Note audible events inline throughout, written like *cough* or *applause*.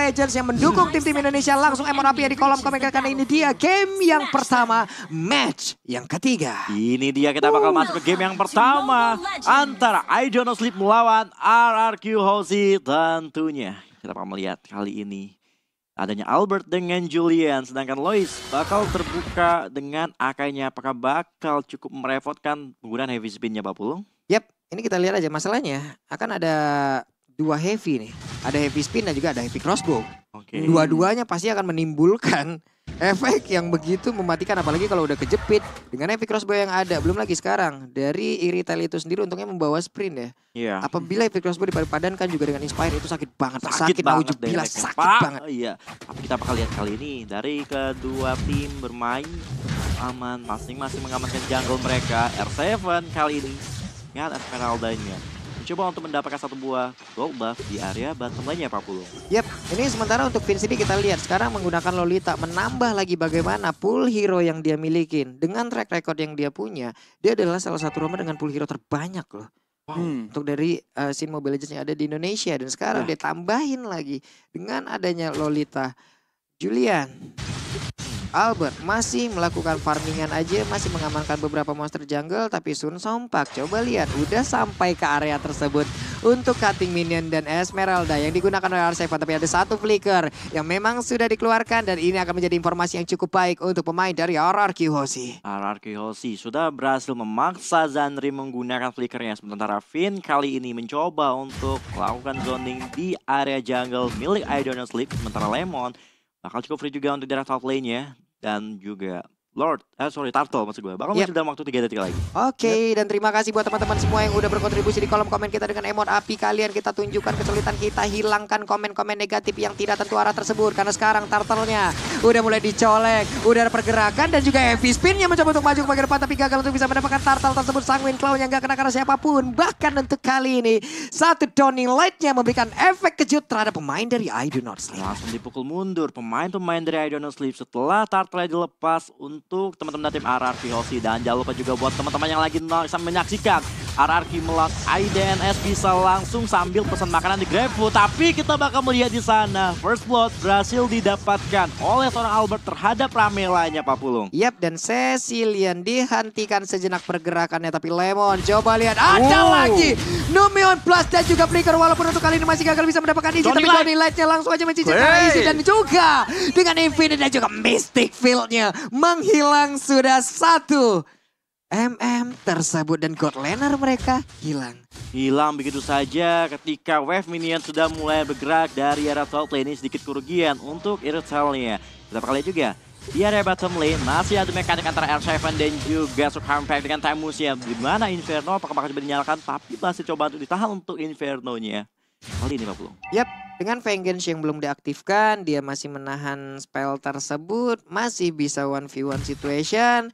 Legends yang mendukung tim-tim Indonesia langsung Emon ya di kolom komentar karena ini dia game yang pertama, match yang ketiga. Ini dia kita bakal masuk ke game yang pertama antara I Don't Sleep melawan RRQ Hoshi tentunya. Kita bakal melihat kali ini adanya Albert dengan Julian. Sedangkan Lois bakal terbuka dengan Akainya. Apakah bakal cukup merepotkan penggunaan heavy spinnya nya Bapulung? Yap, ini kita lihat aja masalahnya. Akan ada dua heavy nih. Ada heavy spin dan juga ada heavy crossbow. Okay. Dua-duanya pasti akan menimbulkan *laughs* efek yang begitu mematikan apalagi kalau udah kejepit dengan heavy crossbow yang ada belum lagi sekarang dari iritel itu sendiri untungnya membawa sprint ya yeah. apabila heavy crossbow dipadankan juga dengan inspire itu sakit banget sakit, sakit banget bila sakit Pak. banget iya Tapi kita bakal lihat kali ini dari kedua tim bermain aman masing-masing mengamankan jungle mereka R7 kali ini Ingat Esmeralda-nya coba untuk mendapatkan satu buah gold buff di area bottom lane-nya Pak Yep, ini sementara untuk Vince ini kita lihat sekarang menggunakan Lolita menambah lagi bagaimana pool hero yang dia milikin. Dengan track record yang dia punya, dia adalah salah satu Roma dengan pool hero terbanyak loh. Hmm. Untuk dari uh, eh, scene Mobile Legends yang ada di Indonesia dan sekarang nah. dia tambahin lagi dengan adanya Lolita Julian Albert masih melakukan farmingan aja, masih mengamankan beberapa monster jungle tapi Sun sompak. Coba lihat, udah sampai ke area tersebut untuk cutting minion dan Esmeralda yang digunakan oleh R7, tapi ada satu flicker yang memang sudah dikeluarkan dan ini akan menjadi informasi yang cukup baik untuk pemain dari RRQ Hoshi. RRQ Hoshi sudah berhasil memaksa Zanri menggunakan flickernya sementara Finn kali ini mencoba untuk melakukan zoning di area jungle milik Don't Sleep, sementara Lemon Bakal cukup free juga untuk daerah top lane-nya. you get. Lord Eh, sorry, Tarto maksud gue. Bakal yep. muncul dalam waktu 3 detik lagi. Oke, okay, yep. dan terima kasih buat teman-teman semua yang udah berkontribusi di kolom komen kita dengan emot api kalian. Kita tunjukkan kesulitan kita, hilangkan komen-komen negatif yang tidak tentu arah tersebut. Karena sekarang Turtle-nya udah mulai dicolek, udah ada pergerakan dan juga heavy spin yang mencoba untuk maju ke bagian depan tapi gagal untuk bisa mendapatkan Turtle tersebut. sangwin Clown yang gak kena karena siapapun. Bahkan untuk kali ini, satu Dawning Light-nya memberikan efek kejut terhadap pemain dari I Do Not Sleep. Langsung dipukul mundur pemain-pemain dari I Do Not Sleep setelah Turtle dilepas untuk teman teman-teman tim RRV Hoshi dan jangan lupa juga buat teman-teman yang lagi menyaksikan Hararki Melot, IDNS bisa langsung sambil pesan makanan di GrabFood. Tapi kita bakal melihat di sana, first blood berhasil didapatkan oleh seorang Albert terhadap Ramelanya Pak Pulung. Yap, dan Cecilian dihentikan sejenak pergerakannya. Tapi Lemon, coba lihat, ada wow. lagi. Numion Plus dan juga Flicker walaupun untuk kali ini masih gagal bisa mendapatkan izin. Johnny tapi Light. Johnny Lightnya langsung aja mencicil hey. izin. Dan juga dengan Infinite dan juga Mystic Fieldnya menghilang sudah satu. MM tersebut dan God Laner mereka hilang. Hilang begitu saja ketika wave minion sudah mulai bergerak dari arah top lane ini sedikit kerugian untuk Irtelnya. Berapa kali juga di area bottom lane masih ada mekanik antara R7 dan juga sukhampak Pack dengan Time Museum. Di mana Inferno apakah bakal dinyalakan tapi masih coba untuk ditahan untuk Inferno-nya. Kali ini Pak Pulung. Yap, dengan Vengeance yang belum diaktifkan, dia masih menahan spell tersebut, masih bisa 1v1 situation.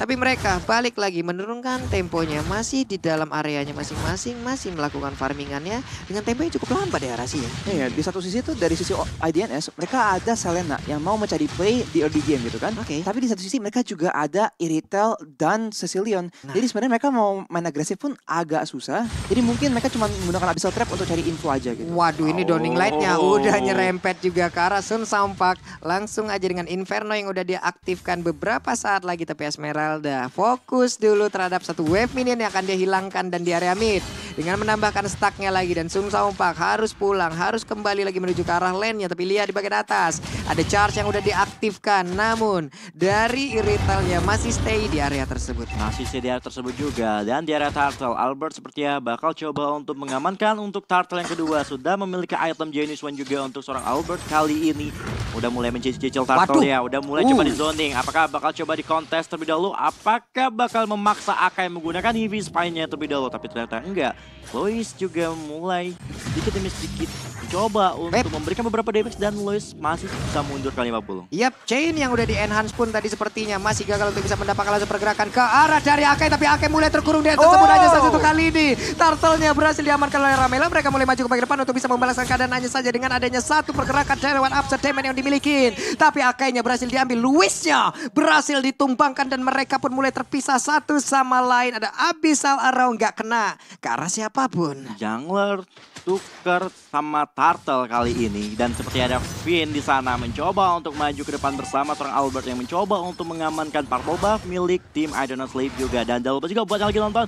Tapi mereka balik lagi menurunkan temponya, masih di dalam areanya masing-masing, masih melakukan farmingannya dengan tempo yang cukup lambat ya Rasi ya. Iya, di satu sisi itu dari sisi IDNS, mereka ada Selena yang mau mencari play di early game gitu kan. Oke. Okay. Tapi di satu sisi mereka juga ada irritel dan Cecilion. Nah. Jadi sebenarnya mereka mau main agresif pun agak susah. Jadi mungkin mereka cuma menggunakan Abyssal Trap untuk cari info aja gitu. Waduh, oh. ini Donning lightnya oh. udah nyerempet juga ke arah Sun Sampak. Langsung aja dengan Inferno yang udah diaktifkan beberapa saat lagi. Tapi Esmeralda fokus dulu terhadap satu wave minion yang akan dia hilangkan dan di area mid. Dengan menambahkan stacknya lagi dan Sun Sampak harus pulang. Harus kembali lagi menuju ke arah lane-nya. Tapi lihat di bagian atas ada charge yang udah diaktifkan. Namun dari Irritalnya masih stay di area tersebut. Masih stay di area tersebut juga. Dan di area Turtle Albert sepertinya bakal coba untuk mengamankan untuk Turtle yang kedua. Sudah memiliki item jenis Genius One juga untuk seorang Albert kali ini. Udah mulai mencicil cicil ya, udah mulai uh. coba di zoning. Apakah bakal coba di kontes terlebih dahulu? Apakah bakal memaksa Akai menggunakan EV spine-nya terlebih dahulu? Tapi ternyata enggak. Lois juga mulai sedikit demi sedikit Coba untuk Bet. memberikan beberapa damage dan Lois masih bisa mundur ke 50. Yap, Chain yang udah di-enhance pun tadi sepertinya masih gagal untuk bisa mendapatkan langsung pergerakan ke arah dari Akai. Tapi Akai mulai terkurung di atas oh. hanya satu kali ini. Turtle-nya berhasil diamankan oleh Ramela. Mereka mulai maju ke bagian depan untuk bisa membalaskan keadaan hanya saja dengan adanya satu pergerakan dari One up Demon yang dimiliki. Tapi nya berhasil diambil. Luisnya berhasil ditumbangkan dan mereka pun mulai terpisah satu sama lain. Ada Abyssal Arrow nggak kena ke arah siapapun. Jungler ditukar sama Turtle kali ini. Dan seperti ada Finn di sana mencoba untuk maju ke depan bersama seorang Albert yang mencoba untuk mengamankan purple buff milik tim I Don't Sleep juga. Dan jangan lupa juga buat yang lagi nonton,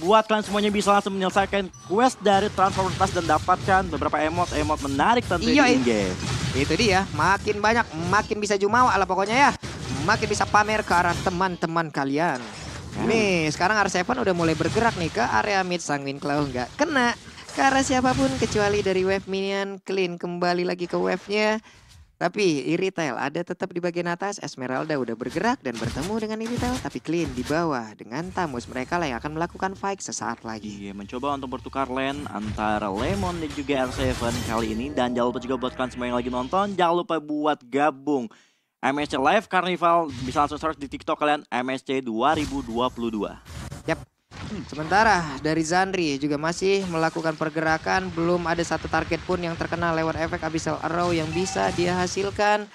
buat kalian semuanya bisa langsung menyelesaikan quest dari Transformers Pass dan dapatkan beberapa emot-emot menarik tentunya di iya, game. Itu dia, makin banyak, makin bisa jumawa lah pokoknya ya. Makin bisa pamer ke arah teman-teman kalian. Ya. Nih, sekarang R7 udah mulai bergerak nih ke area mid sangwin Cloud nggak kena. Karena siapapun kecuali dari wave minion clean kembali lagi ke wave-nya tapi Iritel ada tetap di bagian atas, Esmeralda udah bergerak dan bertemu dengan Iritel, tapi Clean di bawah dengan Tamus mereka lah yang akan melakukan fight sesaat lagi. Iya, mencoba untuk bertukar lane antara Lemon dan juga R7 kali ini. Dan jangan lupa juga buat kalian semua yang lagi nonton, jangan lupa buat gabung. MSC Live Carnival bisa langsung search di TikTok kalian MSC 2022. Yap, Hmm, sementara dari Zanri juga masih melakukan pergerakan. Belum ada satu target pun yang terkena lewat efek Abyssal Arrow yang bisa dia hasilkan.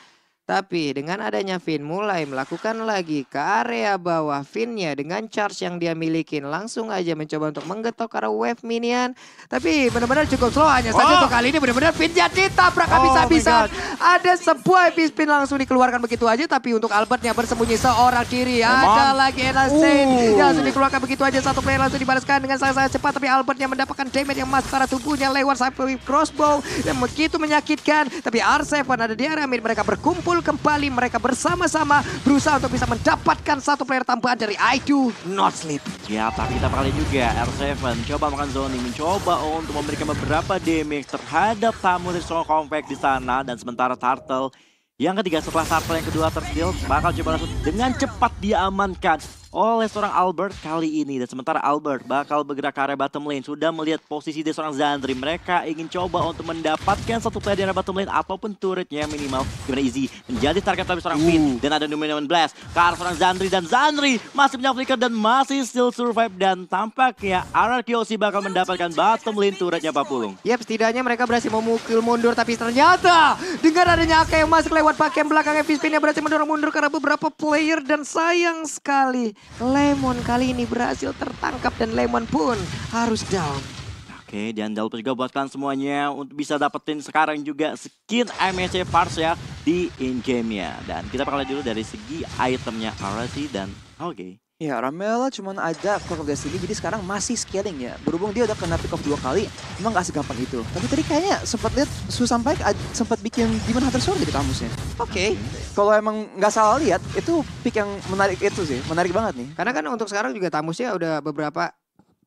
Tapi dengan adanya fin mulai melakukan lagi ke area bawah finnya dengan charge yang dia miliki. Langsung aja mencoba untuk menggetok arah wave minion. Tapi benar-benar cukup slow hanya saja oh. untuk kali ini benar-benar Finn jadi tabrak oh habis-habisan. Ada sebuah epic spin langsung dikeluarkan begitu aja. Tapi untuk Albert yang bersembunyi seorang diri. Ada lagi Elasin uh. yang langsung dikeluarkan begitu aja. Satu player langsung dibalaskan dengan sangat-sangat cepat. Tapi Albert yang mendapatkan damage yang masuk arah tubuhnya lewat sampai crossbow. Yang begitu menyakitkan. Tapi R7 ada di area mereka berkumpul berkumpul kembali. Mereka bersama-sama berusaha untuk bisa mendapatkan satu player tambahan dari I Do Not Sleep. Ya, tapi kita kali juga R7 coba makan zoning, mencoba untuk memberikan beberapa damage terhadap tamu dari Strong Compact di sana. Dan sementara Turtle yang ketiga setelah Turtle yang kedua terdeal bakal coba langsung dengan cepat diamankan oleh seorang Albert kali ini. Dan sementara Albert bakal bergerak ke area bottom lane. Sudah melihat posisi dari seorang Zandri. Mereka ingin coba untuk mendapatkan satu player di area bottom lane ataupun turretnya minimal. Gimana Easy menjadi target tapi seorang Finn. Uh. Dan ada Dominion Blast karena seorang Zandri. Dan Zandri masih punya flicker dan masih still survive. Dan tampaknya RRQOC bakal mendapatkan bottom lane turretnya Pak Pulung. Yep, setidaknya mereka berhasil memukul mundur. Tapi ternyata dengan adanya Ake yang masuk lewat pakaian belakang Evispin yang berhasil mendorong mundur karena beberapa player. Dan sayang sekali Lemon kali ini berhasil tertangkap dan Lemon pun harus down. Oke, dan lupa juga buatkan semuanya untuk bisa dapetin sekarang juga skin MSC Pars ya di in-game-nya. Dan kita bakal lihat dulu dari segi itemnya RC dan oke. Okay. Ya, Ramela cuma ada Clock of Destiny, jadi sekarang masih scaling ya. Berhubung dia udah kena pick up dua kali, emang gak segampang itu. Tapi tadi kayaknya sempat lihat su sampai sempat bikin Demon Hunter Sword di kamusnya. Oke, okay. kalau emang gak salah lihat, itu pick yang menarik itu sih, menarik banget nih. Karena kan untuk sekarang juga tamusnya udah beberapa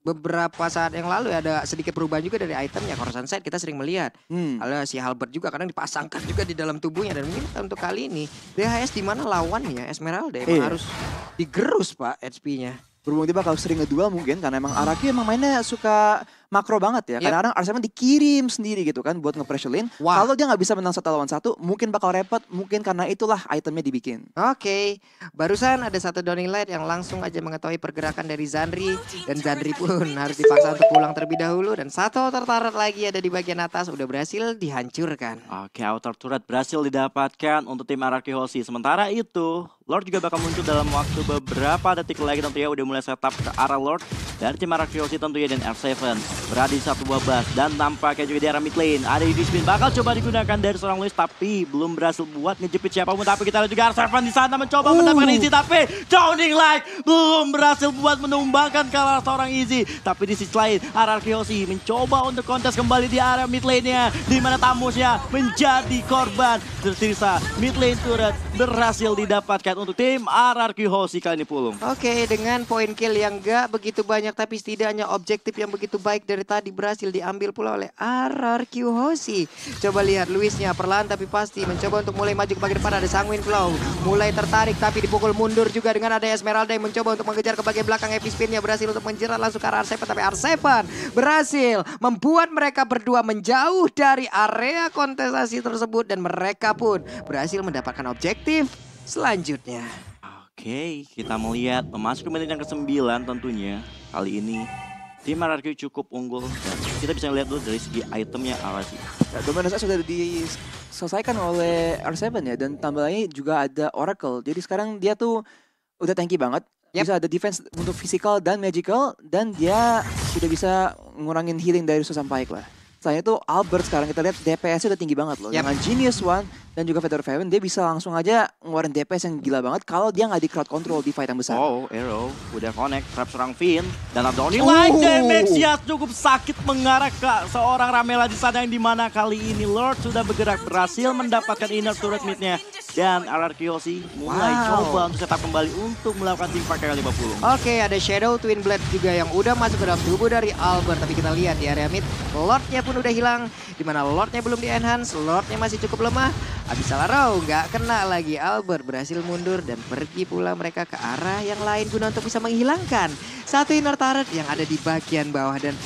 beberapa saat yang lalu ya, ada sedikit perubahan juga dari itemnya Coruscant Side kita sering melihat hmm. ada si Halbert juga kadang dipasangkan juga di dalam tubuhnya dan mungkin untuk kali ini DHS di mana lawannya Esmeralda emang iya. harus digerus Pak HP-nya berhubung tiba bakal sering ngedual mungkin karena emang Araki emang mainnya suka makro banget ya. karena iya. Kadang-kadang Arsenal dikirim sendiri gitu kan buat nge-pressure lane. Wow. Kalau dia nggak bisa menang satu lawan satu, mungkin bakal repot. Mungkin karena itulah itemnya dibikin. Oke, okay. barusan ada satu Donny Light yang langsung aja mengetahui pergerakan dari Zanri. Dan Zanri pun harus dipaksa untuk pulang terlebih dahulu. Dan satu tertarik lagi ada di bagian atas, udah berhasil dihancurkan. Oke, okay, outer turret berhasil didapatkan untuk tim Araki Hoshi. Sementara itu, Lord juga bakal muncul dalam waktu beberapa detik lagi tentunya udah mulai setup ke arah Lord dari tim arah Kyoshi tentunya dan R7 berada di satu babas dan tampaknya juga di arah mid lane ada di spin bakal coba digunakan dari seorang Luis tapi belum berhasil buat ngejepit siapapun tapi kita lihat juga R7 di sana mencoba uh. mendapatkan Easy tapi Downing Light belum berhasil buat menumbangkan kalah seorang Easy tapi di sisi lain arah Kyoshi mencoba untuk kontes kembali di arah mid lane-nya di mana Tamusnya menjadi korban tersisa mid lane turret berhasil didapatkan untuk tim RRQ Hosi kali ini Pulung. Oke, okay, dengan poin kill yang gak begitu banyak tapi setidaknya objektif yang begitu baik dari tadi berhasil diambil pula oleh RRQ Hosi. Coba lihat Luisnya perlahan tapi pasti mencoba untuk mulai maju ke bagian depan ada sangwin Flow. Mulai tertarik tapi dipukul mundur juga dengan ada Esmeralda yang mencoba untuk mengejar ke bagian belakang Happy berhasil untuk menjerat langsung ke arah R7 tapi R7 berhasil membuat mereka berdua menjauh dari area kontestasi tersebut dan mereka pun berhasil mendapatkan objektif selanjutnya. Oke, kita melihat memasuki menit yang ke-9 tentunya. Kali ini tim RRQ cukup unggul dan kita bisa lihat dulu dari segi itemnya RRQ. Ya, Dominus sudah diselesaikan oleh R7 ya dan tambah lagi juga ada Oracle. Jadi sekarang dia tuh udah tanky banget. Yep. Bisa ada defense untuk physical dan magical dan dia sudah bisa ngurangin healing dari Susan Pike lah. Selain itu Albert sekarang kita lihat DPS nya udah tinggi banget loh. Yep. Dengan Genius One dan juga Fedor Faven dia bisa langsung aja ngeluarin DPS yang gila banget kalau dia nggak di crowd control di fight yang besar. Oh, Arrow udah connect, trap serang Finn dan Abdullah oh. like uh. damage ya cukup sakit mengarah ke seorang Ramela di sana yang dimana kali ini Lord sudah bergerak berhasil mendapatkan inner turret midnya dan RRQ Kiyoshi mulai wow. coba untuk tetap kembali untuk melakukan tim pakai 50. Oke, okay, ada Shadow Twin Blade juga yang udah masuk ke dalam tubuh dari Albert. Tapi kita lihat di area mid, Lordnya pun udah hilang. Dimana Lordnya belum di-enhance, Lordnya masih cukup lemah. Abis Salarau nggak kena lagi. Albert berhasil mundur dan pergi pula mereka ke arah yang lain guna untuk bisa menghilangkan satu inner turret yang ada di bagian bawah. Dan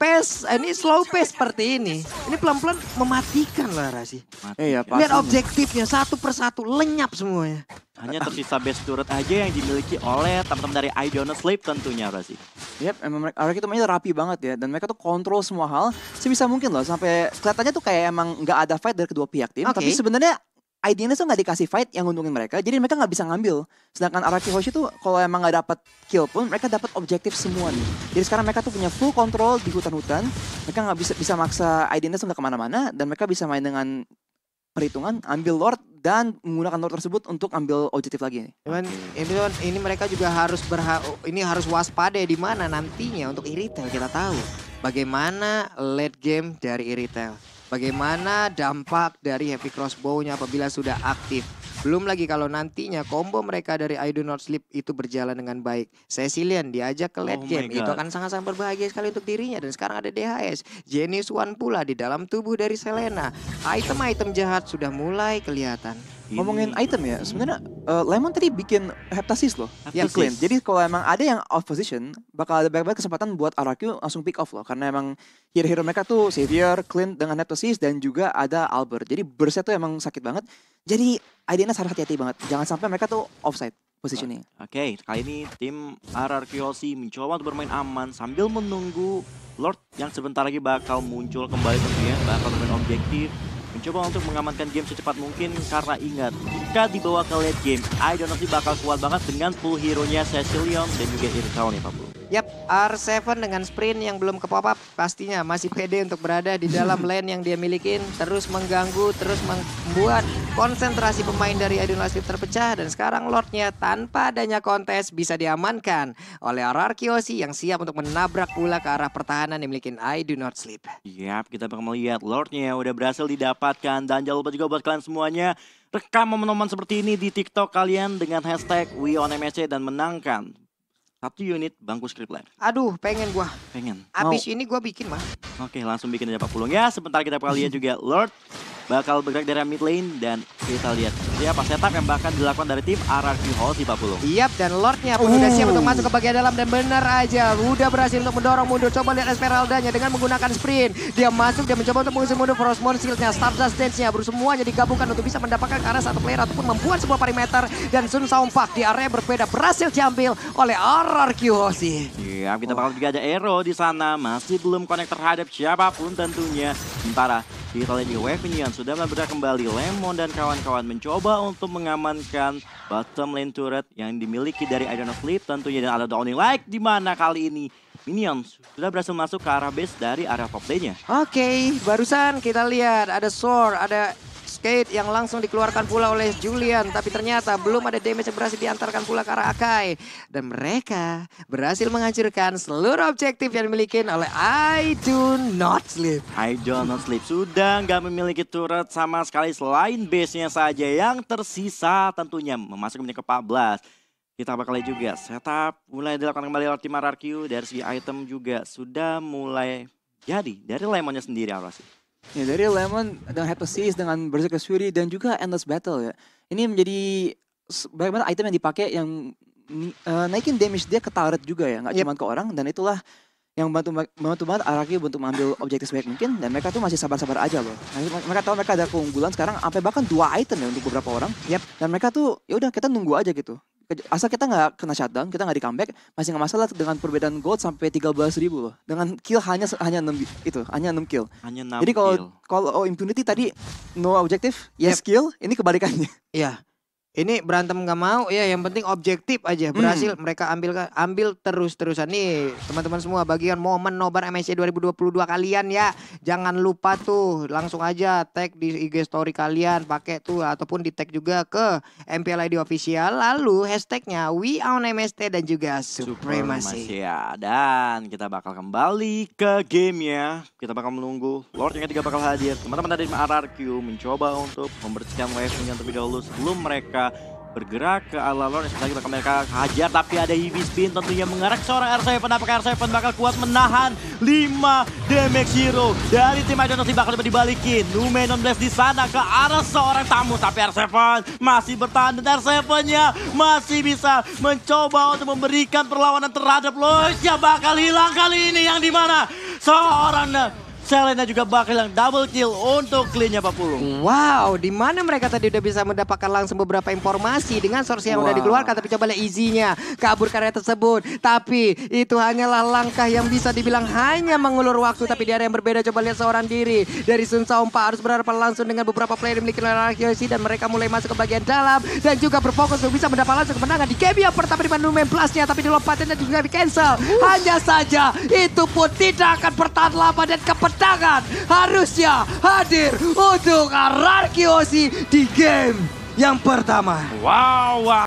pace, eh, ini slow pace seperti ini. Ini pelan-pelan mematikan lah Rasi. Eh, Lihat objektifnya satu persatu lenyap semuanya. Hanya tersisa base turret aja yang dimiliki oleh teman-teman dari I Don't Sleep tentunya Rasi. Yep, emang mereka, mereka itu mainnya rapi banget ya. Dan mereka tuh kontrol semua hal sebisa mungkin loh. Sampai kelihatannya tuh kayak emang nggak ada fight dari kedua pihak tim. Okay. Tapi sebenarnya IDN tuh nggak dikasih fight yang nguntungin mereka, jadi mereka nggak bisa ngambil. Sedangkan Araki Hoshi tuh kalau emang nggak dapat kill pun, mereka dapat objektif semua nih. Jadi sekarang mereka tuh punya full control di hutan-hutan, mereka nggak bisa bisa maksa itu nggak kemana-mana, dan mereka bisa main dengan perhitungan, ambil Lord, dan menggunakan lord tersebut untuk ambil objektif lagi. Cuman ini ya, ini mereka juga harus berha ini harus waspada di mana nantinya untuk Iritel kita tahu bagaimana late game dari Iritel. Bagaimana dampak dari heavy crossbow-nya apabila sudah aktif? Belum lagi kalau nantinya combo mereka dari I Do Not Sleep itu berjalan dengan baik. Cecilian diajak ke late oh game. Itu akan sangat-sangat berbahagia sekali untuk dirinya. Dan sekarang ada DHS. Jenis One pula di dalam tubuh dari Selena. Item-item jahat sudah mulai kelihatan. Ini. Ngomongin item ya, sebenarnya uh, Lemon tadi bikin heptasis loh heptasis. yang clean. Jadi kalau emang ada yang off position, bakal ada banyak kesempatan buat Araku langsung pick off loh. Karena emang hero-hero mereka tuh Xavier, Clint dengan heptasis dan juga ada Albert. Jadi burstnya tuh emang sakit banget. Jadi idenya harus hati-hati banget. Jangan sampai mereka tuh offside positioning. Oke, okay, kali ini tim RRQLC mencoba untuk bermain aman sambil menunggu Lord yang sebentar lagi bakal muncul kembali tentunya. Bakal bermain objektif mencoba untuk mengamankan game secepat mungkin karena ingat jika dibawa ke late game Idonoxy bakal kuat banget dengan full hero-nya Cecilion dan juga Irkal nih Pak Yap, R7 dengan sprint yang belum ke pop up pastinya masih pede untuk berada di dalam *laughs* lane yang dia milikin terus mengganggu terus membuat Konsentrasi pemain dari Adina Sleep terpecah dan sekarang Lordnya tanpa adanya kontes bisa diamankan oleh Arkiosi yang siap untuk menabrak pula ke arah pertahanan yang dimiliki I Do Not Sleep. Yap, kita bakal melihat Lordnya udah berhasil didapatkan dan jangan lupa juga buat kalian semuanya rekam momen-momen seperti ini di TikTok kalian dengan hashtag We On Msc dan menangkan satu unit bangku scriptline. Aduh, pengen gua. Pengen. Abis Mau. ini gua bikin mah. Oke, langsung bikin aja Pak Pulung ya. Sebentar kita bakal lihat juga Lord bakal bergerak dari mid lane dan kita lihat siapa setup yang bakal dilakukan dari tim RRQ Hall 50. Yap, dan Lordnya pun sudah siap untuk oh. masuk ke bagian dalam dan benar aja udah berhasil untuk mendorong mundur. Coba lihat Esmeraldanya dengan menggunakan sprint. Dia masuk, dia mencoba untuk mengusir mundur Frostmourne skillnya, Stardust Dance-nya, baru semuanya digabungkan untuk bisa mendapatkan ke arah satu player ataupun membuat sebuah perimeter dan Sun Saumpak di area berbeda berhasil diambil oleh RRQ Hall sih. Iya, kita bakal juga ada Aero di sana, masih belum connect terhadap siapapun tentunya. Sementara Viral di Wavinian sudah bergerak kembali. Lemon dan kawan-kawan mencoba untuk mengamankan bottom lane turret yang dimiliki dari Iron Flip tentunya dan ada Downing Like di mana kali ini Minions sudah berhasil masuk ke arah base dari area top lane-nya. Oke, okay, barusan kita lihat ada Sword, ada Cascade yang langsung dikeluarkan pula oleh Julian. Tapi ternyata belum ada damage yang berhasil diantarkan pula ke arah Akai. Dan mereka berhasil menghancurkan seluruh objektif yang dimiliki oleh I Do Not Sleep. I Do Not Sleep sudah nggak memiliki turret sama sekali selain base-nya saja. Yang tersisa tentunya memasuki menit ke-14. Kita bakal lihat juga setup mulai dilakukan kembali oleh tim RRQ dari segi item juga sudah mulai jadi dari lemonnya sendiri Arwasi. Ya, dari Lemon dengan Hephaestus, dengan Berserker Fury, dan juga Endless Battle ya. Ini menjadi bagaimana item yang dipakai yang uh, naikin damage dia ke turret juga ya, nggak yep. cuma ke orang. Dan itulah yang bantu bantu banget Araki untuk mengambil objektif sebaik mungkin dan mereka tuh masih sabar-sabar aja loh. Nah, Mereka tahu mereka ada keunggulan sekarang sampai bahkan dua item ya untuk beberapa orang. Yep. Dan mereka tuh ya udah kita nunggu aja gitu asal kita nggak kena shutdown, kita nggak di comeback, masih nggak masalah dengan perbedaan gold sampai tiga belas ribu loh. Dengan kill hanya hanya enam itu, hanya enam kill. Hanya 6 Jadi kalau kalau oh, impunity tadi no objective, yes yep. kill, ini kebalikannya. Iya. Ini berantem nggak mau ya, yang penting objektif aja. Hmm. Berhasil hmm. mereka ambil ambil terus-terusan nih, teman-teman semua bagian momen nobar MSC 2022 kalian ya. Jangan lupa tuh langsung aja tag di IG story kalian pakai tuh ataupun di tag juga ke MPL ID official lalu hashtagnya We on MST dan juga Supremasi. Ya, dan kita bakal kembali ke game ya. Kita bakal menunggu Lord yang ketiga bakal hadir. Teman-teman dari RRQ mencoba untuk membersihkan wave-nya terlebih dahulu sebelum mereka mereka bergerak ke ala lor lagi bakal mereka hajar tapi ada Heavy Spin tentunya mengerek seorang R7 apakah R7 bakal kuat menahan 5 damage hero dari tim Ajo Nasi bakal dibalikin Numenon Blast di sana ke arah seorang tamu tapi R7 masih bertahan dan R7 nya masih bisa mencoba untuk memberikan perlawanan terhadap Lois. yang bakal hilang kali ini yang dimana seorang Selena juga bakal yang double kill untuk cleannya Pak Pulung. Wow, di mana mereka tadi udah bisa mendapatkan langsung beberapa informasi dengan source yang wow. udah dikeluarkan tapi coba lihat izinya kabur karya tersebut. Tapi itu hanyalah langkah yang bisa dibilang hanya mengulur waktu tapi di area yang berbeda coba lihat seorang diri dari Sun Saompa harus berhadapan langsung dengan beberapa player yang memiliki Leonardo dan mereka mulai masuk ke bagian dalam dan juga berfokus untuk bisa mendapat langsung kemenangan di game yang pertama di Manumen Plusnya tapi dilompatin dan juga di cancel. Hanya saja itu pun tidak akan bertahan lama dan kepet tangan harusnya hadir untuk Rarkiosi di game yang pertama. Wow, wow.